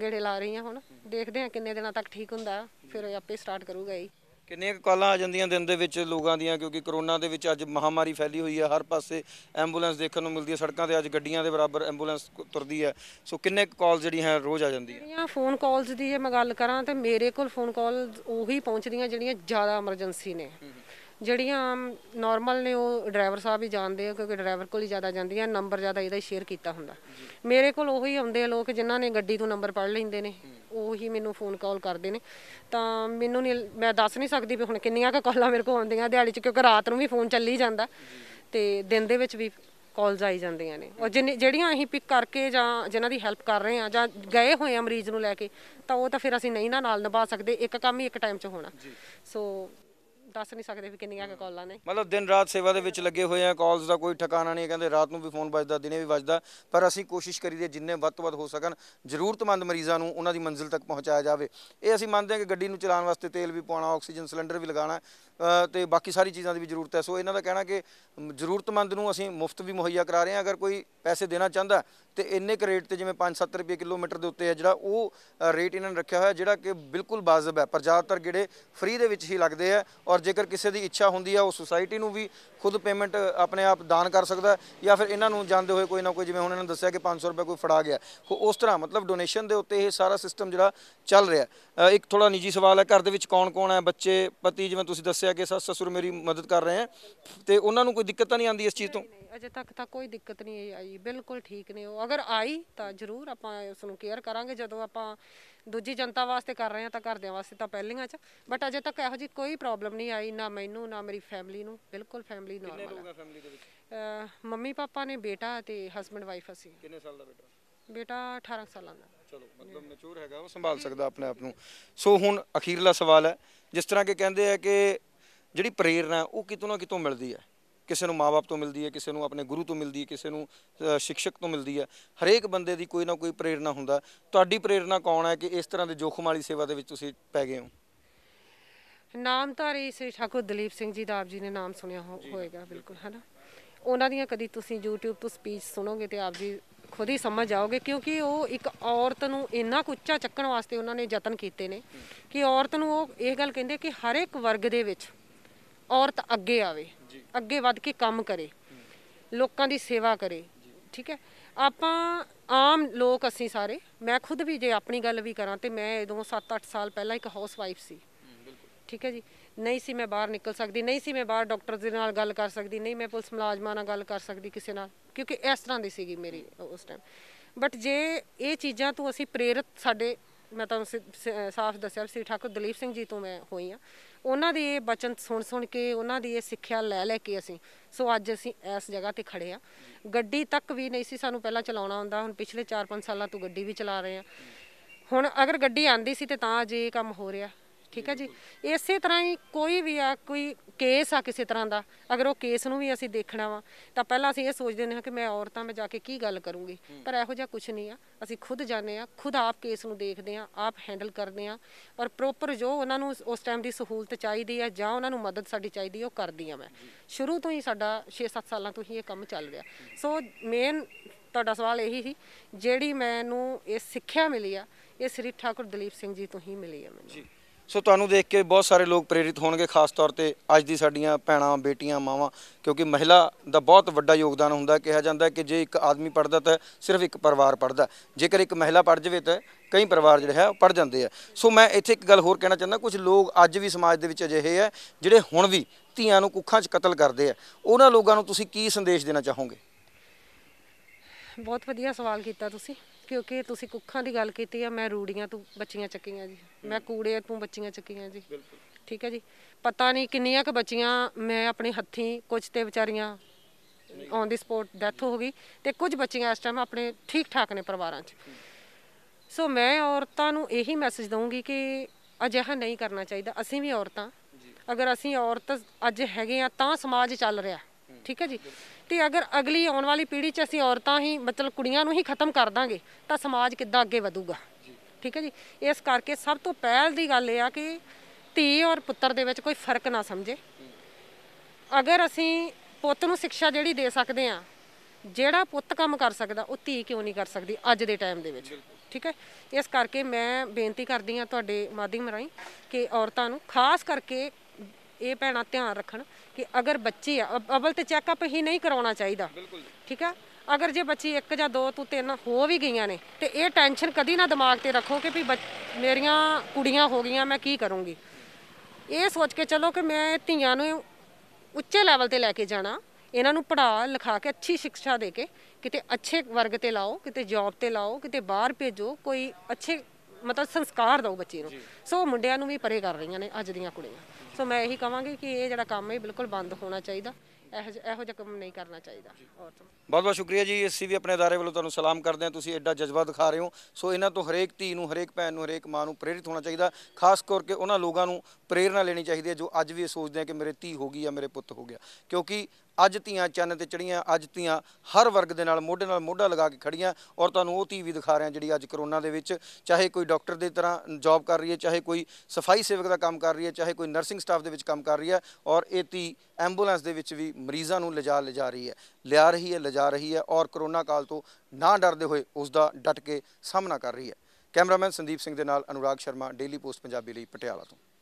ਗੇੜੇ ਲਾ ਰਹੀ ਆ ਹੁਣ ਦੇਖਦੇ ਆ ਕਿੰਨੇ ਦਿਨਾਂ ਤੱਕ ਠੀਕ ਹੁੰਦਾ ਫਿਰ ਆਪੇ ਸਟਾਰਟ ਕਰੂਗਾ ਇਹ ਕਿੰਨੀਆਂ ਕਾਲਾਂ ਆ ਜਾਂਦੀਆਂ ਦਿਨ ਦੇ ਵਿੱਚ ਲੋਕਾਂ ਦੀਆਂ ਕਿਉਂਕਿ ਕਰੋਨਾ ਦੇ ਵਿੱਚ ਅੱਜ ਮਹਾਮਾਰੀ ਫੈਲੀ ਹੋਈ ਹੈ ਹਰ ਪਾਸੇ ਐਂਬੂਲੈਂਸ ਦੇਖਣ ਨੂੰ ਮਿਲਦੀ ਹੈ ਸੜਕਾਂ ਤੇ ਅੱਜ ਗੱਡੀਆਂ ਦੇ ਬਰਾਬਰ ਐਂਬੂਲੈਂਸ ਤੁਰਦੀ ਹੈ ਸੋ ਕਿੰਨੇ ਕਾਲ ਜਿਹੜੀਆਂ ਹੈ ਰੋਜ਼ ਆ ਜਾਂਦੀਆਂ ਜਿਹੜੀਆਂ ਫੋਨ ਕਾਲਸ ਦੀ ਜੇ ਮੈਂ ਗੱਲ ਕਰਾਂ ਤੇ ਮੇਰੇ ਕੋਲ ਫੋਨ ਕਾਲ ਉਹੀ ਪਹੁੰਚਦੀਆਂ ਜਿਹੜੀਆਂ ਜ਼ਿਆਦਾ ਐਮਰਜੈਂਸੀ ਨੇ ਜਿਹੜੀਆਂ ਨਾਰਮਲ ਨੇ ਉਹ ਡਰਾਈਵਰ ਸਾਹਿਬ ਹੀ ਜਾਣਦੇ ਆ ਕਿਉਂਕਿ ਡਰਾਈਵਰ ਕੋਲ ਹੀ ਜ਼ਿਆਦਾ ਜਾਂਦੀਆਂ ਨੰਬਰ ਜ਼ਿਆਦਾ ਇਹਦਾ ਹੀ ਸ਼ੇਅਰ ਕੀਤਾ ਹੁੰਦਾ ਮੇਰੇ ਕੋਲ ਉਹੀ ਆਉਂਦੇ ਆ ਲੋਕ ਜਿਨ੍ਹਾਂ ਨੇ ਗੱਡੀ ਤੋਂ ਨੰਬਰ ਪੜ ਲੈਂਦੇ ਨੇ ਉਹ ਹੀ ਮੈਨੂੰ ਫੋਨ ਕਾਲ ਕਰਦੇ ਨੇ ਤਾਂ ਮੈਨੂੰ ਨਹੀਂ ਮੈਂ ਦੱਸ ਨਹੀਂ ਸਕਦੀ ਵੀ ਹੁਣ ਕਿੰਨੀਆਂ ਕੁ ਕਾਲਾਂ ਮੇਰੇ ਕੋਲ ਆਉਂਦੀਆਂ ਦਿਹਾੜੀ 'ਚ ਕਿਉਂਕਿ ਰਾਤ ਨੂੰ ਵੀ ਫੋਨ ਚੱਲੀ ਜਾਂਦਾ ਤੇ ਦਿਨ ਦੇ ਵਿੱਚ ਵੀ ਕਾਲਸ ਆਈ ਜਾਂਦੀਆਂ ਨੇ ਔਰ ਜਿਹੜੀਆਂ ਅਸੀਂ ਪਿਕ ਕਰਕੇ ਜਾਂ ਜਿਨ੍ਹਾਂ ਦੀ ਹੈਲਪ ਕਰ ਰਹੇ ਆ ਜਾਂ ਗਏ ਹੋਏ ਆ ਮਰੀਜ਼ ਨੂੰ ਲੈ ਕੇ ਤਾਂ ਉਹ ਤਾਂ ਫਿਰ ਅਸੀਂ ਨਹੀਂ ਨਾਲ ਨਿਭਾ ਸਕਦੇ ਇੱਕ ਕੰਮ ਹੀ ਇੱਕ ਟਾਈਮ 'ਚ ਹੋਣਾ ਸੋ ਦੱਸ ਨਹੀਂ ਸਕਦੇ ਵੀ ਕਿੰਨੀਆਂ ਕੁ ਕਾਲਾਂ ਨੇ ਮਤਲਬ ਦਿਨ ਰਾਤ ਸੇਵਾ ਦੇ ਵਿੱਚ ਲੱਗੇ ਹੋਏ ਆ ਕਾਲਸ ਦਾ ਕੋਈ ਠਿਕਾਣਾ ਨਹੀਂ ਕਹਿੰਦੇ ਰਾਤ ਨੂੰ ਵੀ ਫੋਨ ਵੱਜਦਾ ਦਿਨੇ ਵੀ ਵੱਜਦਾ ਪਰ ਅਸੀਂ ਕੋਸ਼ਿਸ਼ ਕਰੀਦੇ ਜਿੰਨੇ ਵੱਧ ਤੋਂ ਵੱਧ ਹੋ ਸਕਣ ਜ਼ਰੂਰਤਮੰਦ ਮਰੀਜ਼ਾਂ ਨੂੰ ਉਹਨਾਂ ਦੀ ਮੰਜ਼ਿਲ ਤੱਕ ਪਹੁੰਚਾਇਆ ਜਾਵੇ ਇਹ ਅਸੀਂ ਮੰਨਦੇ ਹਾਂ ਕਿ ਗੱਡੀ ਨੂੰ ਚਲਾਉਣ ਵਾਸਤੇ ਤੇਲ ਵੀ ਪਾਉਣਾ ਆਕਸੀਜਨ ਸਿਲੰਡਰ ਵੀ ਲਗਾਉਣਾ ਤੇ ਬਾਕੀ ਸਾਰੀ ਚੀਜ਼ਾਂ ਦੀ ਵੀ ਜ਼ਰੂਰਤ ਹੈ ਸੋ ਇਹਨਾਂ ਦਾ ਕਹਿਣਾ ਕਿ ਜ਼ਰੂਰਤਮੰਦ ਨੂੰ ਅਸੀਂ ਮੁਫਤ ਵੀ ਮੁਹੱਈਆ ਕਰਾ ਰਹੇ ਹਾਂ ਅਗਰ ਕੋਈ ਪੈਸੇ ਦੇਣਾ ਚਾਹੁੰਦਾ ਤੇ ਇੰਨੇ ਕੁ ਰੇਟ ਤੇ ਜਿਵੇਂ 5-7 ਰੁਪਏ ਕਿਲੋਮੀਟਰ ਦੇ ਉੱਤੇ ਹੈ ਜਿਹੜਾ ਉਹ ਰੇਟ ਇਹਨਾਂ ਨੇ ਰੱਖਿਆ ਹੋਇਆ ਜਿਹੜਾ ਕਿ ਬਿਲਕੁਲ ਵਾਜਬ ਹੈ ਪਰ ਜ਼ਿਆਦਾਤਰ ਗੇੜੇ ਫ੍ਰੀ ਦੇ ਵਿੱਚ ਹੀ ਲੱਗਦੇ ਆ ਔਰ ਜੇਕਰ ਕਿਸੇ ਦੀ ਇੱਛਾ ਹੁੰਦੀ ਹੈ ਉਹ ਸੁਸਾਇਟੀ ਨੂੰ ਵੀ ਖੁਦ ਪੇਮੈਂਟ ਆਪਣੇ ਆਪ ਦਾਨ ਕਰ ਸਕਦਾ ਜਾਂ ਫਿਰ ਇਹਨਾਂ ਨੂੰ ਜਾਂਦੇ ਹੋਏ ਕੋਈ ਨਾ ਕੋਈ ਜਿਵੇਂ ਹੁਣ ਇਹਨਾਂ ਦੱਸਿਆ ਕਿ 500 ਰੁਪਏ ਕੋਈ ਫੜਾ ਗਿਆ ਉਸ ਤਰ੍ਹਾਂ ਮਤਲਬ ਡੋਨੇਸ਼ਨ ਦੇ ਉੱਤੇ ਇਹ ਸਾਰਾ ਸਿਸਟਮ ਜਿਹੜਾ ਚੱਲ ਰਿਹਾ ਇੱਕ ਥੋੜਾ ਨਿੱਜੀ ਸਵਾਲ ਹੈ ਘਰ ਦੇ ਵਿੱਚ ਕੌਣ ਕੌਣ ਹੈ ਬੱਚੇ ਪਤੀ ਜਿਵੇਂ ਤੁਸੀਂ ਦੱਸ ਦੱਸਿਆ ਕਿ ਸੱਸ ਸਸੁਰ ਮੇਰੀ ਮਦਦ ਕਰ ਰਹੇ ਹੈ ਤੇ ਉਹਨਾਂ ਨੂੰ ਕੋਈ ਦਿੱਕਤ ਤਾਂ ਨਹੀਂ ਆਂਦੀ ਇਸ ਚੀਜ਼ ਤੋਂ ਨਹੀਂ, ਅਜੇ ਤੱਕ ਤਾਂ ਕੋਈ ਦਿੱਕਤ ਨਹੀਂ ਆਈ ਬਿਲਕੁਲ ਠੀਕ ਨੇ ਉਹ ਅਗਰ ਆਈ ਤਾਂ ਜ਼ਰੂਰ ਆਪਾਂ ਉਸ ਨੂੰ ਕੇਅਰ ਕਰਾਂਗੇ ਜਦੋਂ ਆਪਾਂ ਦੂਜੀ ਜਨਤਾ ਵਾਸਤੇ ਕਰ ਰਹੇ ਹਾਂ ਤਾਂ ਘਰਦਿਆਂ ਵਾਸਤੇ ਤਾਂ ਪਹਿਲੀਆਂ 'ਚ ਬਟ ਅਜੇ ਤੱਕ ਇਹੋ ਜੀ ਕੋਈ ਪ੍ਰੋਬਲਮ ਨਹੀਂ ਆਈ ਨਾ ਮੈਨੂੰ ਨਾ ਮੇਰੀ ਫੈਮਿਲੀ ਨੂੰ ਬਿਲਕੁਲ ਫੈਮਿਲੀ ਲੋਕਾਂ ਫੈਮਿਲੀ ਦੇ ਵਿੱਚ ਮੰਮੀ ਪਾਪਾ ਨੇ ਬੇਟਾ ਤੇ ਹਸਬੰਡ ਵਾਈਫ ਅਸੀਂ ਕਿੰਨੇ ਸਾਲ ਦਾ ਬੇਟਾ ਬੇਟਾ 18 ਸਾਲਾਂ ਦਾ ਚਲੋ ਮਤਲਬ ਮੈਚੂਰ ਹੈਗਾ ਉਹ ਸੰਭਾਲ ਸਕਦਾ ਆਪਣੇ ਆਪ ਨੂੰ ਸੋ ਹੁਣ ਅਖੀਰਲਾ ਸਵਾਲ ਹੈ ਜਿਸ ਤਰ੍ਹਾਂ ਕਿ ਕਹਿੰਦੇ ਆ ਕਿ ਜਿਹੜੀ ਪ੍ਰੇਰਣਾ ਉਹ ਕਿਤੋਂ ਨਾ ਕਿਤੋਂ ਮਿਲਦੀ ਹੈ ਕਿਸੇ ਨੂੰ ਮਾਪੇ ਤੋਂ ਮਿਲਦੀ ਹੈ ਕਿਸੇ ਨੂੰ ਆਪਣੇ ਗੁਰੂ ਤੋਂ ਮਿਲਦੀ ਹੈ ਕਿਸੇ ਨੂੰ ਸਿੱਖਿਅਕ ਤੋਂ ਮਿਲਦੀ ਹੈ ਹਰੇਕ ਬੰਦੇ ਦੀ ਕੋਈ ਨਾ ਕੋਈ ਪ੍ਰੇਰਣਾ ਹੁੰਦਾ ਤੁਹਾਡੀ ਪ੍ਰੇਰਣਾ ਕੌਣ ਹੈ ਕਿ ਇਸ ਤਰ੍ਹਾਂ ਦੇ ਜੋਖਮ ਵਾਲੀ ਸੇਵਾ ਦੇ ਵਿੱਚ ਤੁਸੀਂ ਪੈ ਗਏ ਹੋ ਨਾਮਧਾਰੀ ਸ੍ਰੀ ਠਾਕੁਰ ਦਲੀਪ ਸਿੰਘ ਜੀ ਦਾ ਆਪ ਜੀ ਨੇ ਨਾਮ ਸੁਣਿਆ ਹੋਵੇਗਾ ਬਿਲਕੁਲ ਹੈ ਨਾ ਉਹਨਾਂ ਦੀਆਂ ਕਦੀ ਤੁਸੀਂ YouTube ਤੋਂ ਸਪੀਚ ਸੁਣੋਗੇ ਤੇ ਆਪ ਜੀ ਖੁਦ ਹੀ ਸਮਝ ਆਓਗੇ ਕਿਉਂਕਿ ਉਹ ਇੱਕ ਔਰਤ ਨੂੰ ਇੰਨਾ ਉੱਚਾ ਚੱਕਣ ਵਾਸਤੇ ਉਹਨਾਂ ਨੇ ਯਤਨ ਕੀਤੇ ਨੇ ਕਿ ਔਰਤ ਨੂੰ ਉਹ ਇਹ ਗੱਲ ਕਹਿੰਦੇ ਕਿ ਹਰ ਇੱਕ ਵਰਗ ਦੇ ਵਿੱਚ ਔਰਤ ਅੱਗੇ ਆਵੇ ਅੱਗੇ ਵੱਧ ਕੇ ਕੰਮ ਕਰੇ ਲੋਕਾਂ ਦੀ ਸੇਵਾ ਕਰੇ ਠੀਕ ਹੈ ਆਪਾਂ ਆਮ ਲੋਕ ਅਸੀਂ ਸਾਰੇ ਮੈਂ ਖੁਦ ਵੀ ਜੇ ਆਪਣੀ ਗੱਲ ਵੀ ਕਰਾਂ ਤੇ ਮੈਂ ਇਦੋਂ 7-8 ਸਾਲ ਪਹਿਲਾਂ ਇੱਕ ਹਾਊਸ ਵਾਈਫ ਸੀ ਠੀਕ ਹੈ ਜੀ ਨਹੀਂ ਸੀ ਮੈਂ ਬਾਹਰ ਨਿਕਲ ਸਕਦੀ ਨਹੀਂ ਸੀ ਮੈਂ ਬਾਹਰ ਡਾਕਟਰ ਦੇ ਨਾਲ ਗੱਲ ਕਰ ਸਕਦੀ ਨਹੀਂ ਮੈਂ ਪੁਲਿਸ ਮੁਲਾਜ਼ਮਾਂ ਨਾਲ ਗੱਲ ਕਰ ਸਕਦੀ ਕਿਸੇ ਨਾਲ ਕਿਉਂਕਿ ਇਸ ਤਰ੍ਹਾਂ ਦੀ ਸੀਗੀ ਮੇਰੀ ਉਸ ਟਾਈਮ ਬਟ ਜੇ ਇਹ ਚੀਜ਼ਾਂ ਤੋਂ ਅਸੀਂ ਪ੍ਰੇਰਿਤ ਸਾਡੇ ਮੈਂ ਤੁਹਾਨੂੰ ਸਾਫ਼ ਦੱਸਿਆ ਸੀ ਠਾਕੁਰ ਦਲੀਪ ਸਿੰਘ ਜੀ ਤੋਂ ਮੈਂ ਹੋਈ ਆ ਉਹਨਾਂ ਦੇ ਬਚਨ ਸੁਣ ਸੁਣ ਕੇ ਉਹਨਾਂ ਦੀ ਇਹ ਸਿੱਖਿਆ ਲੈ ਲੈ ਕੇ ਅਸੀਂ ਸੋ ਅੱਜ ਅਸੀਂ ਇਸ ਜਗ੍ਹਾ ਤੇ ਖੜੇ ਆ ਗੱਡੀ ਤੱਕ ਵੀ ਨਹੀਂ ਸੀ ਸਾਨੂੰ ਪਹਿਲਾਂ ਚਲਾਉਣਾ ਆਉਂਦਾ ਹੁਣ ਪਿਛਲੇ 4-5 ਸਾਲਾਂ ਤੋਂ ਗੱਡੀ ਵੀ ਚਲਾ ਰਹੇ ਆ ਹੁਣ ਅਗਰ ਗੱਡੀ ਆਂਦੀ ਸੀ ਤੇ ਤਾਂ ਅਜੇ ਇਹ ਕੰਮ ਹੋ ਰਿਹਾ ਠੀਕ ਹੈ ਜੀ ਇਸੇ ਤਰ੍ਹਾਂ ਹੀ ਕੋਈ ਵੀ ਆ ਕੋਈ ਕੇਸ ਆ ਕਿਸੇ ਤਰ੍ਹਾਂ ਦਾ ਅਗਰ ਉਹ ਕੇਸ ਨੂੰ ਵੀ ਅਸੀਂ ਦੇਖਣਾ ਵਾ ਤਾਂ ਪਹਿਲਾਂ ਅਸੀਂ ਇਹ ਸੋਚਦੇ ਨੇ ਕਿ ਮੈਂ ਔਰਤਾਂ ਮੈਂ ਜਾ ਕੇ ਕੀ ਗੱਲ ਕਰੂੰਗੀ ਪਰ ਇਹੋ ਜਿਹਾ ਕੁਝ ਨਹੀਂ ਆ ਅਸੀਂ ਖੁਦ ਜਾਣੇ ਆ ਖੁਦ ਆਪ ਕੇਸ ਨੂੰ ਦੇਖਦੇ ਆ ਆਪ ਹੈਂਡਲ ਕਰਦੇ ਆ ਔਰ ਪ੍ਰੋਪਰ ਜੋ ਉਹਨਾਂ ਨੂੰ ਉਸ ਟਾਈਮ ਦੀ ਸਹੂਲਤ ਚਾਹੀਦੀ ਆ ਜਾਂ ਉਹਨਾਂ ਨੂੰ ਮਦਦ ਸਾਡੀ ਚਾਹੀਦੀ ਉਹ ਕਰਦੀ ਆ ਮੈਂ ਸ਼ੁਰੂ ਤੋਂ ਹੀ ਸਾਡਾ 6-7 ਸਾਲਾਂ ਤੋਂ ਹੀ ਇਹ ਕੰਮ ਚੱਲ ਰਿਹਾ ਸੋ ਮੇਨ ਤੁਹਾਡਾ ਸਵਾਲ ਇਹੀ ਸੀ ਜਿਹੜੀ ਮੈਨੂੰ ਇਹ ਸਿੱਖਿਆ ਮਿਲੀ ਆ ਇਹ ਸ੍ਰੀ ਠਾਕੁਰ ਦਲੀਪ ਸਿੰਘ ਜੀ ਤੋਂ ਹੀ ਮਿਲੀ ਆ ਮੈਨੂੰ ਸੋ ਤੁਹਾਨੂੰ ਦੇਖ ਕੇ ਬਹੁਤ ਸਾਰੇ ਲੋਕ ਪ੍ਰੇਰਿਤ ਹੋਣਗੇ ਖਾਸ ਤੌਰ ਤੇ ਅੱਜ ਦੀ ਸਾਡੀਆਂ ਭੈਣਾਂ ਬੇਟੀਆਂ ਮਾਵਾਂ ਕਿਉਂਕਿ ਮਹਿਲਾ ਦਾ ਬਹੁਤ ਵੱਡਾ ਯੋਗਦਾਨ ਹੁੰਦਾ ਕਿਹਾ ਜਾਂਦਾ ਕਿ ਜੇ ਇੱਕ ਆਦਮੀ ਪੜਦਾ ਤਾਂ ਸਿਰਫ ਇੱਕ ਪਰਿਵਾਰ ਪੜਦਾ ਜੇਕਰ ਇੱਕ ਮਹਿਲਾ ਪੜ ਜਵੇ ਤਾਂ ਕਈ ਪਰਿਵਾਰ ਜਿਹੜੇ ਹੈ ਉਹ ਪੜ ਜਾਂਦੇ ਆ ਸੋ ਮੈਂ ਇੱਥੇ ਇੱਕ ਗੱਲ ਹੋਰ ਕਹਿਣਾ ਚਾਹੁੰਦਾ ਕੁਝ ਲੋਕ ਅੱਜ ਵੀ ਸਮਾਜ ਦੇ ਵਿੱਚ ਅਜਿਹੇ ਆ ਜਿਹੜੇ ਹੁਣ ਵੀ ਧੀਆਂ ਨੂੰ ਕੁੱਖਾਂ 'ਚ ਕਤਲ ਕਰਦੇ ਆ ਉਹਨਾਂ ਲੋਕਾਂ ਨੂੰ ਤੁਸੀਂ ਕੀ ਸੰਦੇਸ਼ ਦੇਣਾ ਚਾਹੋਗੇ ਬਹੁਤ ਵਧੀਆ ਸਵਾਲ ਕੀਤਾ ਤੁਸੀਂ ਕਿਉਂਕਿ ਤੁਸੀਂ ਕੁੱਖਾਂ ਦੀ ਗੱਲ ਕੀਤੀ ਆ ਮੈਂ ਰੂੜੀਆਂ ਤੋਂ ਬੱਚੀਆਂ ਚੱਕੀਆਂ ਜੀ ਮੈਂ ਕੂੜੇ ਤੋਂ ਬੱਚੀਆਂ ਚੱਕੀਆਂ ਜੀ ਠੀਕ ਹੈ ਜੀ ਪਤਾ ਨਹੀਂ ਕਿੰਨੀਆਂ ਕੁ ਬੱਚੀਆਂ ਮੈਂ ਆਪਣੇ ਹੱਥੀਂ ਕੁਝ ਤੇ ਵਿਚਾਰੀਆਂ ਔਨ ਦੀ ਸਪੋਰਟ ਡੈਥ ਹੋ ਗਈ ਤੇ ਕੁਝ ਬੱਚੀਆਂ ਇਸ ਟਾਈਮ ਆਪਣੇ ਠੀਕ ਠਾਕ ਨੇ ਪਰਿਵਾਰਾਂ 'ਚ ਸੋ ਮੈਂ ਔਰਤਾਂ ਨੂੰ ਇਹੀ ਮੈਸੇਜ ਦਵਾਂਗੀ ਕਿ ਅਜਿਹਾ ਨਹੀਂ ਕਰਨਾ ਚਾਹੀਦਾ ਅਸੀਂ ਵੀ ਔਰਤਾਂ ਅਗਰ ਅਸੀਂ ਔਰਤ ਅੱਜ ਹੈਗੇ ਆ ਤਾਂ ਸਮਾਜ ਚੱਲ ਰਿਹਾ ਠੀਕ ਹੈ ਜੀ ਤੇ ਅਗਰ ਅਗਲੀ ਆਉਣ ਵਾਲੀ ਪੀੜ੍ਹੀ 'ਚ ਅਸੀਂ ਔਰਤਾਂ ਹੀ ਮਤਲਬ ਕੁੜੀਆਂ ਨੂੰ ਹੀ ਖਤਮ ਕਰ ਦਾਂਗੇ ਤਾਂ ਸਮਾਜ ਕਿੱਦਾਂ ਅੱਗੇ ਵਧੂਗਾ ਠੀਕ ਹੈ ਜੀ ਇਸ ਕਰਕੇ ਸਭ ਤੋਂ ਪਹਿਲ ਦੀ ਗੱਲ ਇਹ ਆ ਕਿ ਧੀ ਔਰ ਪੁੱਤਰ ਦੇ ਵਿੱਚ ਕੋਈ ਫਰਕ ਨਾ ਸਮਝੇ ਅਗਰ ਅਸੀਂ ਪੁੱਤ ਨੂੰ ਸਿੱਖਿਆ ਜਿਹੜੀ ਦੇ ਸਕਦੇ ਆ ਜਿਹੜਾ ਪੁੱਤ ਕੰਮ ਕਰ ਸਕਦਾ ਉਹ ਧੀ ਕਿਉਂ ਨਹੀਂ ਕਰ ਸਕਦੀ ਅੱਜ ਦੇ ਟਾਈਮ ਦੇ ਵਿੱਚ ਠੀਕ ਹੈ ਇਸ ਕਰਕੇ ਮੈਂ ਬੇਨਤੀ ਕਰਦੀ ਆ ਤੁਹਾਡੇ ਮਾਧਿਅਮ ਰਾਹੀਂ ਕਿ ਔਰਤਾਂ ਨੂੰ ਖਾਸ ਕਰਕੇ ਇਹ ਭੈਣਾ ਧਿਆਨ ਰੱਖਣ ਕਿ ਅਗਰ ਬੱਚੇ ਆ ਅਵਲ ਤੇ ਚੈੱਕਅਪ ਹੀ ਨਹੀਂ ਕਰਾਉਣਾ ਚਾਹੀਦਾ ਠੀਕ ਆ ਅਗਰ ਜੇ ਬੱਚੀ ਇੱਕ ਜਾਂ ਦੋ ਤੋਂ ਤਿੰਨ ਹੋ ਵੀ ਗਈਆਂ ਨੇ ਤੇ ਇਹ ਟੈਨਸ਼ਨ ਕਦੀ ਨਾ ਦਿਮਾਗ ਤੇ ਰੱਖੋ ਕਿ ਵੀ ਮੇਰੀਆਂ ਕੁੜੀਆਂ ਹੋ ਗਈਆਂ ਮੈਂ ਕੀ ਕਰੂੰਗੀ ਇਹ ਸੋਚ ਕੇ ਚਲੋ ਕਿ ਮੈਂ ਧੀਆਂ ਨੂੰ ਉੱਚੇ ਲੈਵਲ ਤੇ ਲੈ ਕੇ ਜਾਣਾ ਇਹਨਾਂ ਨੂੰ ਪੜਾ ਲਿਖਾ ਕੇ ਅੱਛੀ ਸਿੱਖਿਆ ਦੇ ਕੇ ਕਿਤੇ ਅੱਛੇ ਵਰਗ ਤੇ ਲਾਓ ਕਿਤੇ ਜੌਬ ਤੇ ਲਾਓ ਕਿਤੇ ਬਾਹਰ ਭੇਜੋ ਕੋਈ ਅੱਛੇ ਮਤਲਬ ਸੰਸਕਾਰ ਦਿਓ ਬੱਚੇ ਨੂੰ ਸੋ ਮੁੰਡਿਆਂ ਨੂੰ ਵੀ ਪਰੇ ਕਰ ਰਹੀਆਂ ਨੇ ਅੱਜ ਦੀਆਂ ਕੁੜੀਆਂ ਸੋ ਮੈਂ ਇਹੀ ਕਹਾਂਗੀ ਕਿ ਇਹ ਜਿਹੜਾ ਕੰਮ ਹੈ ਬਿਲਕੁਲ ਬੰਦ ਹੋਣਾ ਚਾਹੀਦਾ ਇਹੋ ਜਿਹਾ ਕੰਮ ਨਹੀਂ ਕਰਨਾ ਚਾਹੀਦਾ ਬਹੁਤ ਬਹੁਤ ਸ਼ੁਕਰੀਆ ਜੀ ਅਸੀਂ ਵੀ ਆਪਣੇ ادارے ਵੱਲੋਂ ਤੁਹਾਨੂੰ ਸਲਾਮ ਕਰਦੇ ਹਾਂ ਤੁਸੀਂ ਐਡਾ ਜਜ਼ਬਾ ਦਿਖਾ ਰਹੇ ਹੋ ਸੋ ਇਹਨਾਂ ਤੋਂ ਹਰੇਕ ਧੀ ਨੂੰ ਹਰੇਕ ਭੈਣ ਨੂੰ ਹਰੇਕ ਮਾਂ ਨੂੰ ਪ੍ਰੇਰਿਤ ਹੋਣਾ ਚਾਹੀਦਾ ਖਾਸ ਕਰਕੇ ਉਹਨਾਂ ਲੋਕਾਂ ਨੂੰ ਪ੍ਰੇਰਣਾ ਲੈਣੀ ਚਾਹੀਦੀ ਹੈ ਜੋ ਅੱਜ ਵੀ ਸੋਚਦੇ ਆ ਕਿ ਮੇਰੇ ਧੀ ਹੋ ਗਈ ਜਾਂ ਮੇਰੇ ਪੁੱਤ ਹੋ ਗਿਆ ਕਿਉਂਕਿ ਅੱਜ ਧੀਆਂ ਚੰਨ ਤੇ ਚੜੀਆਂ ਅੱਜ ਧੀਆਂ ਹਰ ਵਰਗ ਦੇ ਨਾਲ ਮੋਢੇ ਨਾਲ ਮੋਢਾ ਲਗਾ ਕੇ ਖੜੀਆਂ ਔਰ ਤੁਹਾਨੂੰ ਉਹ ਧੀ ਵੀ ਦਿਖਾ ਰਹੇ ਆ ਜਿਹੜੀ ਅੱਜ ਕਰੋਨਾ ਦੇ ਵਿੱਚ ਚਾਹੇ ਕੋਈ ਡਾਕਟਰ ਦੇ ਤਰ੍ਹਾਂ ਜੌਬ ਕਰ ਰਹੀ ਹੈ ਚਾਹੇ ਕੋਈ ਸਫਾਈ ਸੇਵਕ ਦਾ ਕੰਮ ਕਰ ਰਹੀ ਹੈ ਚਾਹੇ ਕੋਈ ਨਰਸਿੰਗ ਸਟਾਫ ਦੇ ਵਿੱਚ ਕੰਮ ਕਰ ਰਹੀ ਹੈ ਔਰ ਇਹ ਧੀ ਐਂਬੂਲੈਂਸ ਦੇ ਵਿੱਚ ਵੀ ਮਰੀਜ਼ਾਂ ਨੂੰ ਲਿਜਾ ਲਿਜਾ ਰਹੀ ਹੈ ਲਿਆ ਰਹੀ ਹੈ ਲਿਜਾ ਰਹੀ ਹੈ ਔਰ ਕਰੋਨਾ ਕਾਲ ਤੋਂ ਨਾ ਡਰਦੇ ਹੋਏ ਉਸ ਦਾ ਡਟ ਕੇ ਸਾਹਮਣਾ ਕਰ ਰਹੀ ਹੈ ਕੈਮਰਾਮੈਨ ਸੰਦੀਪ ਸਿੰਘ ਦੇ ਨਾਲ ਅਨੁਰਾਗ ਸ਼ਰਮਾ ਡੇਲੀ ਪੋਸਟ ਪੰਜਾਬੀ ਲਈ ਪਟਿਆਲਾ ਤੋਂ